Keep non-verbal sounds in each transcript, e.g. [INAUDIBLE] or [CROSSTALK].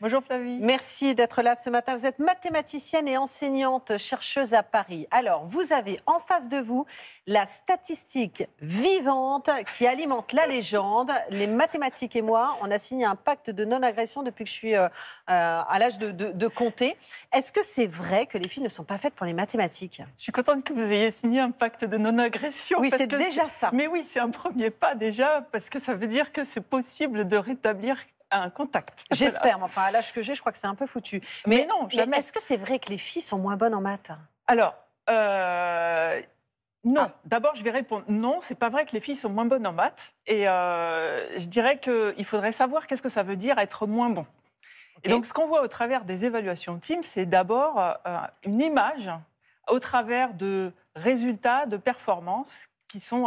Bonjour Flavie. Merci d'être là ce matin. Vous êtes mathématicienne et enseignante, chercheuse à Paris. Alors, vous avez en face de vous la statistique vivante qui alimente la légende. Les mathématiques et moi, on a signé un pacte de non-agression depuis que je suis euh, euh, à l'âge de, de, compter. Est-ce que c'est vrai que les filles ne sont pas faites pour les mathématiques Je suis contente que vous ayez signé un pacte de non-agression. Oui, c'est déjà ça. Mais oui, c'est un premier pas déjà, parce que ça veut dire que c'est possible de rétablir un contact. [LAUGHS] J'espère, mais enfin, à l'âge que j'ai, je crois que c'est un peu foutu. Mais, non, Est-ce que c'est vrai que les filles sont moins bonnes en maths Alors, euh, non. Ah. D'abord, je vais répondre non, c'est pas vrai que les filles sont moins bonnes en maths. Et euh, je dirais qu'il faudrait savoir qu'est-ce que ça veut dire être moins bon. Et donc, ce qu'on voit au travers des évaluations team, c'est d'abord euh, une image au travers de résultats, de performances qui sont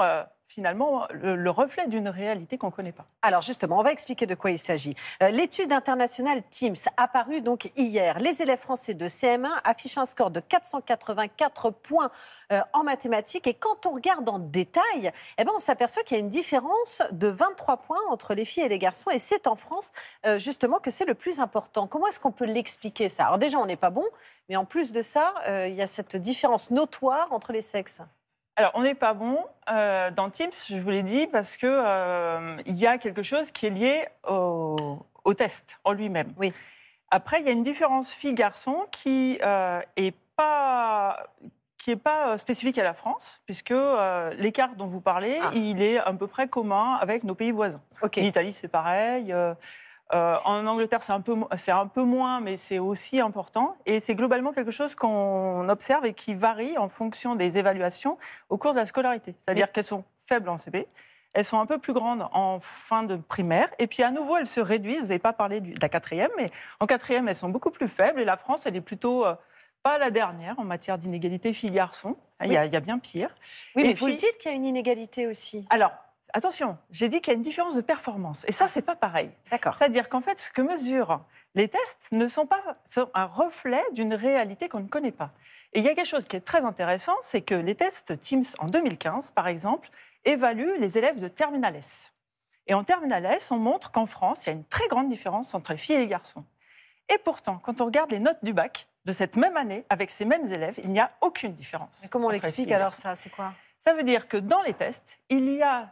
finalement le, reflet d'une réalité qu'on ne connaît pas. Alors justement, on va expliquer de quoi il s'agit. Euh, l'étude internationale Teams apparue donc hier. Les élèves français de CM1 affichent un score de 484 points euh, en mathématiques et quand on regarde en détail, eh ben, on s'aperçoit qu'il y a une différence de 23 points entre les filles et les garçons et c'est en France euh, justement que c'est le plus important. Comment est-ce qu'on peut l'expliquer ça Alors déjà, on n'est pas bon, mais en plus de ça, il y a cette différence notoire entre les sexes. Alors, on n'est pas bon euh, dans Tips, je vous l'ai dit, parce que euh, il y a quelque chose qui est lié au, test en lui-même. Oui. Après, il y a une différence fille-garçon euh, qui est pas qui n'est pas spécifique à la France, puisque l'écart dont vous parlez, ah. il est à peu près commun avec nos pays voisins. L'Italie, c'est pareil. Euh, en Angleterre, c'est un, peu, moins, mais c'est aussi important. Et c'est globalement quelque chose qu'on observe et qui varie en fonction des évaluations au cours de la scolarité. C'est-à-dire qu'elles sont faibles en CP, elles sont un peu plus grandes en fin de primaire, et puis à nouveau, elles se réduisent. Vous n'avez pas parlé de la quatrième, mais en quatrième, elles sont beaucoup plus faibles, et la France, elle est plutôt... Euh, pas la dernière en matière d'inégalité filles-garçons. Ah, il, y a bien pire. Oui, mais vous dites qu'il y a une inégalité aussi. Alors, Attention, j'ai dit qu'il y a une différence de performance. Et ça, c'est pas pareil. D'accord. C'est-à-dire qu'en fait, ce que mesurent les tests ne sont pas un reflet d'une réalité qu'on ne connaît pas. Et il y a quelque chose qui est très intéressant, c'est que les tests Teams en 2015, par exemple, évaluent les élèves de Terminal S. Et en Terminal S, on montre qu'en France, il y a une très grande différence entre les filles et les garçons. Et pourtant, quand on regarde les notes du bac de cette même année, avec ces mêmes élèves, il n'y a aucune différence. Mais comment on l'explique alors ça C'est quoi ça veut dire que dans les tests, il y a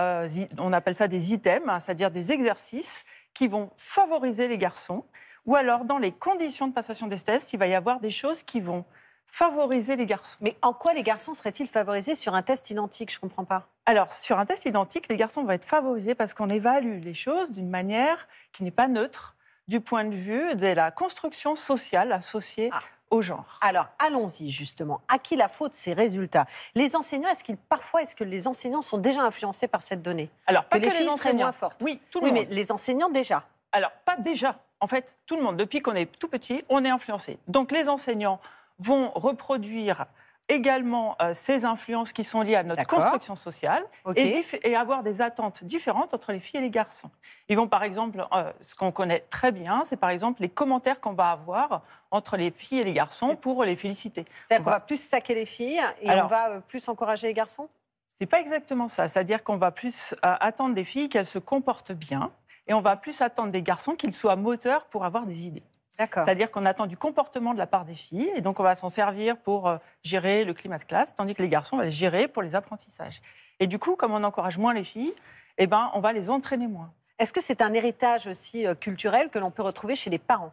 euh, on appelle ça des items, hein, c'est-à-dire des exercices qui vont favoriser les garçons, ou alors dans les conditions de passation des tests, il va y avoir des choses qui vont favoriser les garçons. Mais en quoi les garçons seraient-ils favorisés sur un test identique Je ne comprends pas. Alors, sur un test identique, les garçons vont être favorisés parce qu'on évalue les choses d'une manière qui n'est pas neutre du point de vue de la construction sociale associée ah genre. Alors allons-y justement. À qui la faute ces résultats Les enseignants, est-ce qu'ils parfois, est-ce que les enseignants sont déjà influencés par cette donnée Alors pas que, les filles seraient moins fortes. Oui, Mais les enseignants déjà. Alors pas déjà. En fait, tout le monde, depuis qu'on est tout petit, on est influencé. Donc les enseignants vont reproduire également euh, ces influences qui sont liées à notre construction sociale et, avoir des attentes différentes entre les filles et les garçons. Ils vont par exemple, euh, ce qu'on connaît très bien, c'est par exemple les commentaires qu'on va avoir entre les filles et les garçons pour les féliciter. C'est-à-dire qu'on va... plus saquer les filles et on va euh, plus encourager les garçons C'est pas exactement ça. C'est-à-dire qu'on va plus attendre des filles qu'elles se comportent bien et on va plus attendre des garçons qu'ils soient moteurs pour avoir des idées. C'est-à-dire qu'on attend du comportement de la part des filles, et donc on va s'en servir pour euh, gérer le climat de classe, tandis que les garçons, vont les gérer pour les apprentissages. Et du coup, comme on encourage moins les filles, eh ben, on va les entraîner moins. Est-ce que c'est un héritage aussi euh, culturel que l'on peut retrouver chez les parents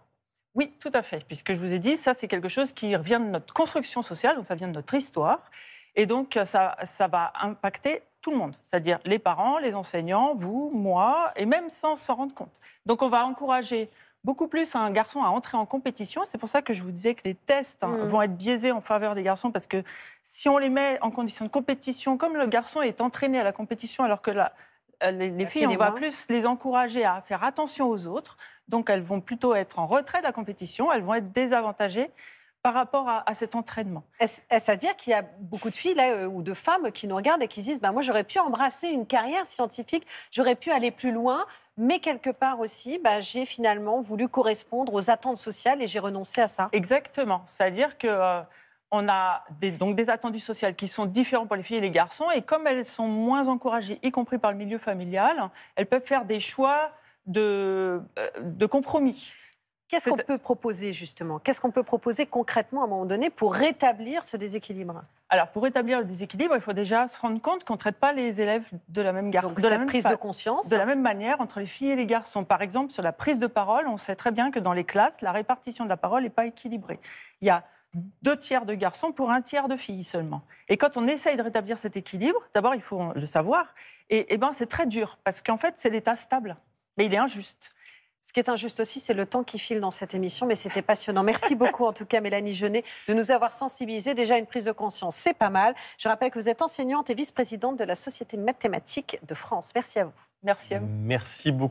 Oui, tout à fait, puisque je vous ai dit, ça c'est quelque chose qui revient de notre construction sociale, donc ça vient de notre histoire, et donc euh, ça va impacter tout le monde, c'est-à-dire les parents, les enseignants, vous, moi, et même sans s'en rendre compte. Donc on va encourager beaucoup plus un garçon à entrer en compétition. C'est pour ça que je vous disais que les tests hein, mm. vont être biaisés en faveur des garçons parce que si on les met en condition de compétition, comme le garçon est entraîné à la compétition alors que euh, les, les filles, on va plus les encourager à faire attention aux autres. Donc elles vont plutôt être en retrait de la compétition, elles vont être désavantagées par rapport à, cet entraînement. Est-ce à dire qu'il y a beaucoup de filles euh, ou de femmes qui nous regardent et qui disent ben Moi, j'aurais pu embrasser une carrière scientifique, j'aurais pu aller plus loin, mais quelque part aussi, ben, j'ai finalement voulu correspondre aux attentes sociales et j'ai renoncé à ça. Exactement. C'est-à-dire que. Euh, on a des, donc des attendus sociales qui sont différents pour les filles et les garçons, et comme elles sont moins encouragées, y compris par le milieu familial, elles peuvent faire des choix de euh, compromis. Qu'est-ce qu'on peut proposer justement Qu'est-ce qu'on peut proposer concrètement à un moment donné pour rétablir ce déséquilibre Alors pour rétablir le déséquilibre, il faut déjà se rendre compte qu'on ne traite pas les élèves de la même de la prise de conscience. De la même manière entre les filles et les garçons. Par exemple, sur la prise de parole, on sait très bien que dans les classes, la répartition de la parole n'est pas équilibrée. Il y a deux tiers de garçons pour un tiers de filles seulement. Et quand on essaye de rétablir cet équilibre, d'abord il faut le savoir, et, et eh ben c'est très dur parce qu'en fait c'est l'état stable, mais il est injuste. Ce qui est injuste aussi, c'est le temps qui file dans cette émission, mais c'était passionnant. Merci beaucoup, en tout cas, Mélanie Jeunet, de nous avoir sensibilisé. Déjà, une prise de conscience, c'est pas mal. Je rappelle que vous êtes enseignante et vice-présidente de la Société mathématique de France. Merci à vous. Merci à vous. Merci beaucoup.